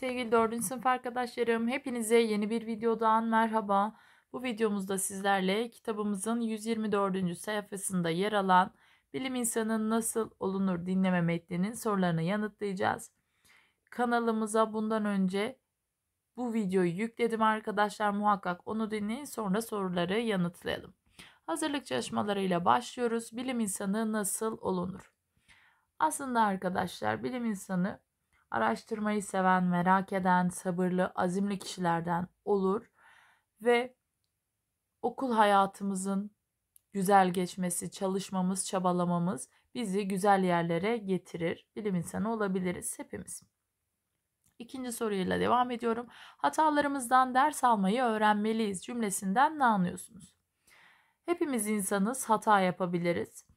Sevgili 4. sınıf arkadaşlarım, hepinize yeni bir videodan merhaba. Bu videomuzda sizlerle kitabımızın 124. sayfasında yer alan bilim insanı nasıl olunur dinleme metninin sorularını yanıtlayacağız. Kanalımıza bundan önce bu videoyu yükledim arkadaşlar muhakkak onu dinleyin sonra soruları yanıtlayalım. Hazırlık çalışmalarıyla başlıyoruz. Bilim insanı nasıl olunur? Aslında arkadaşlar bilim insanı araştırmayı seven, merak eden, sabırlı, azimli kişilerden olur ve okul hayatımızın güzel geçmesi, çalışmamız, çabalamamız bizi güzel yerlere getirir. Bilim insanı olabiliriz hepimiz. İkinci soruyla devam ediyorum. Hatalarımızdan ders almayı öğrenmeliyiz cümlesinden ne anlıyorsunuz? Hepimiz insanız, hata yapabiliriz.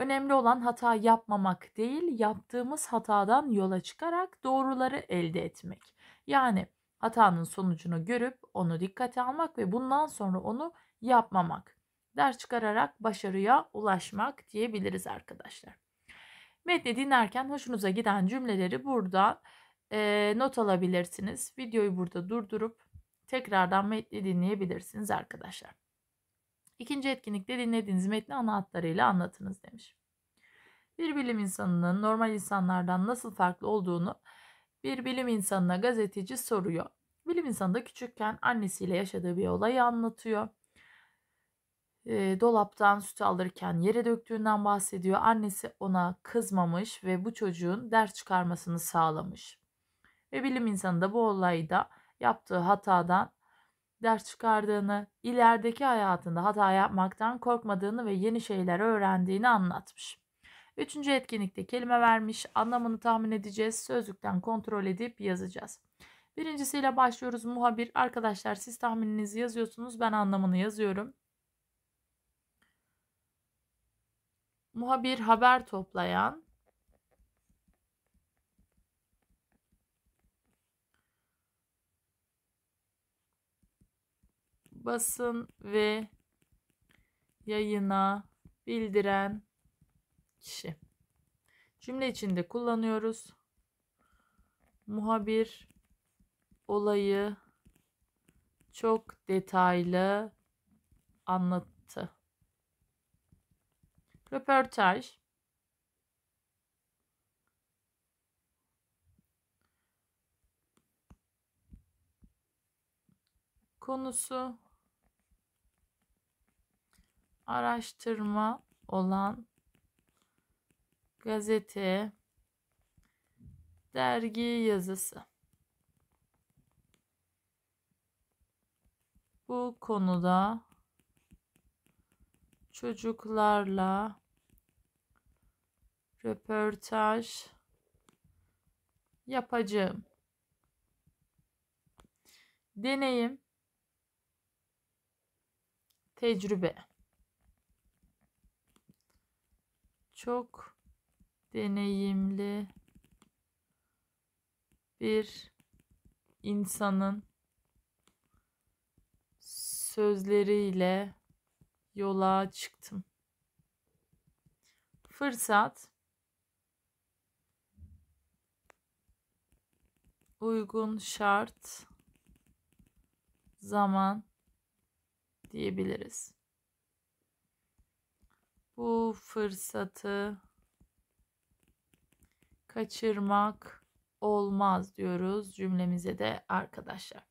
Önemli olan hata yapmamak değil, yaptığımız hatadan yola çıkarak doğruları elde etmek. Yani hatanın sonucunu görüp onu dikkate almak ve bundan sonra onu yapmamak. Ders çıkararak başarıya ulaşmak diyebiliriz arkadaşlar. Metni dinlerken hoşunuza giden cümleleri burada e, not alabilirsiniz. Videoyu burada durdurup tekrardan metni dinleyebilirsiniz arkadaşlar. İkinci etkinlikte dinlediğiniz metni ana hatlarıyla anlatınız demiş. Bir bilim insanının normal insanlardan nasıl farklı olduğunu bir bilim insanına gazeteci soruyor. Bilim insanı da küçükken annesiyle yaşadığı bir olayı anlatıyor. E, dolaptan süt alırken yere döktüğünden bahsediyor. Annesi ona kızmamış ve bu çocuğun ders çıkarmasını sağlamış. Ve bilim insanı da bu olayda yaptığı hatadan ders çıkardığını, ilerideki hayatında hata yapmaktan korkmadığını ve yeni şeyler öğrendiğini anlatmış. Üçüncü etkinlikte kelime vermiş, anlamını tahmin edeceğiz, sözlükten kontrol edip yazacağız. Birincisiyle başlıyoruz muhabir. Arkadaşlar siz tahmininizi yazıyorsunuz, ben anlamını yazıyorum. Muhabir haber toplayan, basın ve yayına bildiren kişi. Cümle içinde kullanıyoruz. Muhabir olayı çok detaylı anlattı. Röportaj konusu araştırma olan gazete, dergi yazısı. Bu konuda çocuklarla röportaj yapacağım. Deneyim, tecrübe. çok deneyimli bir insanın sözleriyle yola çıktım. Fırsat uygun şart zaman diyebiliriz bu fırsatı kaçırmak olmaz diyoruz cümlemize de arkadaşlar.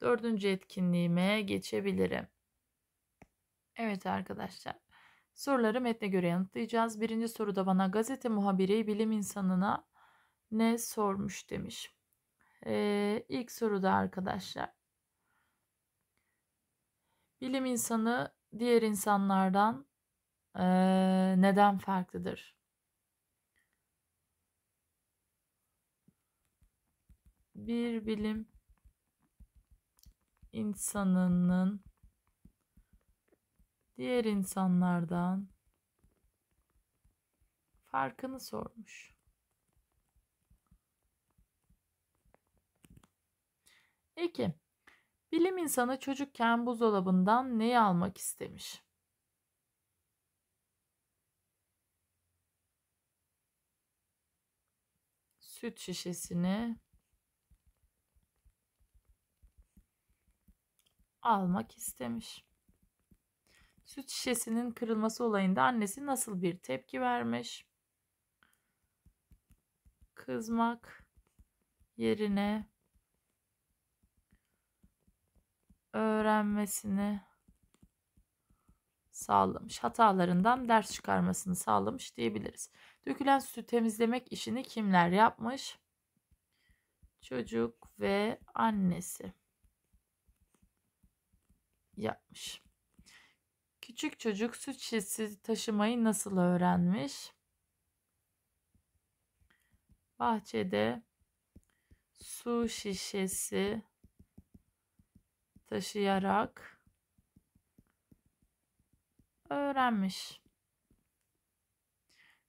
Dördüncü etkinliğime geçebilirim. Evet arkadaşlar. Soruları metne göre yanıtlayacağız. Birinci soruda bana gazete muhabiri bilim insanına ne sormuş demiş. Ee, ilk soruda arkadaşlar. Bilim insanı diğer insanlardan neden farklıdır? Bir bilim insanının diğer insanlardan farkını sormuş. İki. Bilim insanı çocukken buzdolabından neyi almak istemiş? süt şişesini almak istemiş. Süt şişesinin kırılması olayında annesi nasıl bir tepki vermiş? Kızmak yerine öğrenmesini sağlamış, hatalarından ders çıkarmasını sağlamış diyebiliriz. Dökülen sütü temizlemek işini kimler yapmış? Çocuk ve annesi yapmış. Küçük çocuk süt şişesi taşımayı nasıl öğrenmiş? Bahçede su şişesi taşıyarak öğrenmiş.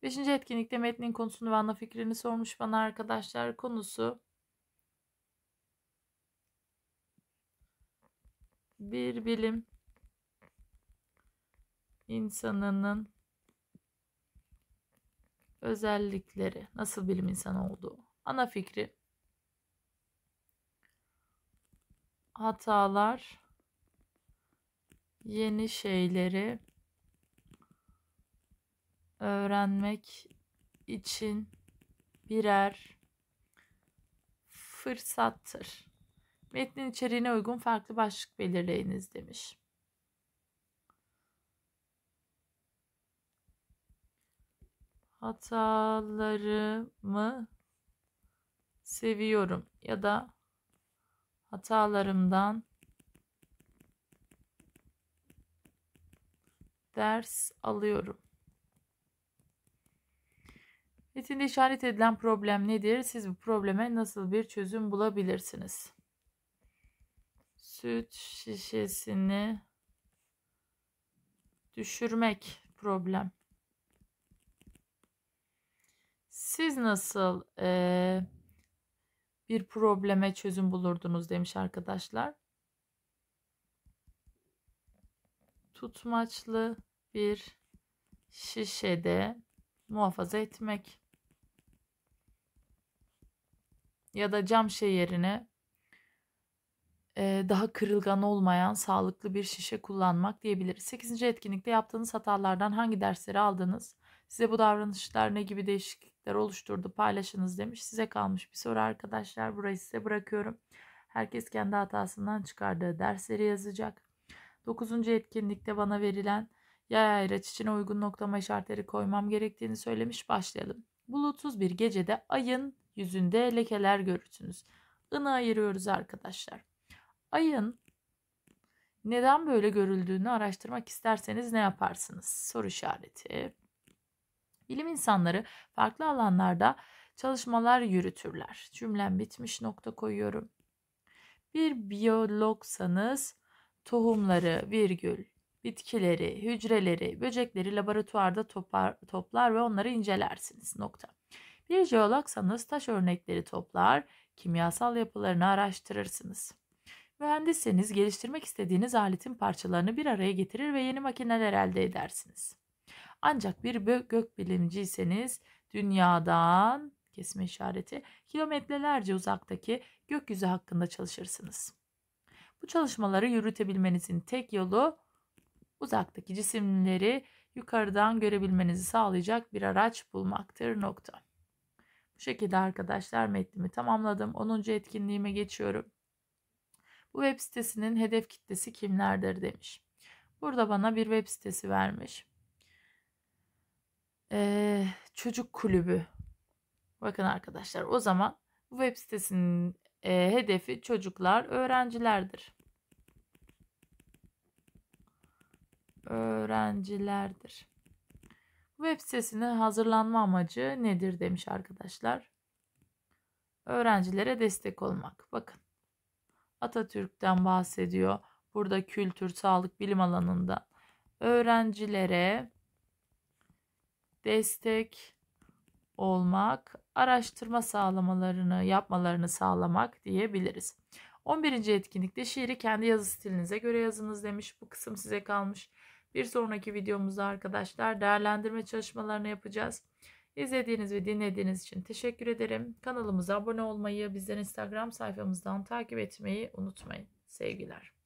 Beşinci etkinlikte metnin konusunu ve ana fikrini sormuş bana arkadaşlar. Konusu bir bilim insanının özellikleri, nasıl bilim insanı olduğu, ana fikri, hatalar, yeni şeyleri öğrenmek için birer fırsattır. Metnin içeriğine uygun farklı başlık belirleyiniz demiş. Hatalarımı seviyorum ya da hatalarımdan ders alıyorum. Metinde işaret edilen problem nedir? Siz bu probleme nasıl bir çözüm bulabilirsiniz? Süt şişesini düşürmek problem. Siz nasıl e, bir probleme çözüm bulurdunuz demiş arkadaşlar. Tutmaçlı bir şişede muhafaza etmek. ya da cam şişe yerine daha kırılgan olmayan sağlıklı bir şişe kullanmak diyebiliriz. 8. etkinlikte yaptığınız hatalardan hangi dersleri aldınız? Size bu davranışlar ne gibi değişiklikler oluşturdu? Paylaşınız demiş. Size kalmış bir soru arkadaşlar. Burayı size bırakıyorum. Herkes kendi hatasından çıkardığı dersleri yazacak. 9. etkinlikte bana verilen yay ayraç için uygun noktalama işaretleri koymam gerektiğini söylemiş. Başlayalım. Bulutsuz bir gecede ayın Yüzünde lekeler görürsünüz. Ini ayırıyoruz arkadaşlar. Ayın neden böyle görüldüğünü araştırmak isterseniz ne yaparsınız? Soru işareti. Bilim insanları farklı alanlarda çalışmalar yürütürler. Cümlem bitmiş nokta koyuyorum. Bir biyologsanız tohumları, virgül, bitkileri, hücreleri, böcekleri laboratuvarda topar, toplar ve onları incelersiniz. Nokta. Bir jeologsanız taş örnekleri toplar, kimyasal yapılarını araştırırsınız. Mühendisseniz geliştirmek istediğiniz aletin parçalarını bir araya getirir ve yeni makineler elde edersiniz. Ancak bir gök bilimciyseniz, dünyadan kesme işareti kilometrelerce uzaktaki gökyüzü hakkında çalışırsınız. Bu çalışmaları yürütebilmenizin tek yolu uzaktaki cisimleri yukarıdan görebilmenizi sağlayacak bir araç bulmaktır nokta şekilde arkadaşlar metnimi tamamladım. 10. etkinliğime geçiyorum. Bu web sitesinin hedef kitlesi kimlerdir demiş. Burada bana bir web sitesi vermiş. Ee, çocuk kulübü. Bakın arkadaşlar o zaman bu web sitesinin e, hedefi çocuklar, öğrencilerdir. Öğrencilerdir. Web sitesine hazırlanma amacı nedir demiş arkadaşlar. Öğrencilere destek olmak. Bakın Atatürk'ten bahsediyor. Burada kültür, sağlık, bilim alanında öğrencilere destek olmak, araştırma sağlamalarını, yapmalarını sağlamak diyebiliriz. 11. etkinlikte şiiri kendi yazı stilinize göre yazınız demiş. Bu kısım size kalmış. Bir sonraki videomuzda arkadaşlar değerlendirme çalışmalarını yapacağız. İzlediğiniz ve dinlediğiniz için teşekkür ederim. Kanalımıza abone olmayı, bizden Instagram sayfamızdan takip etmeyi unutmayın. Sevgiler.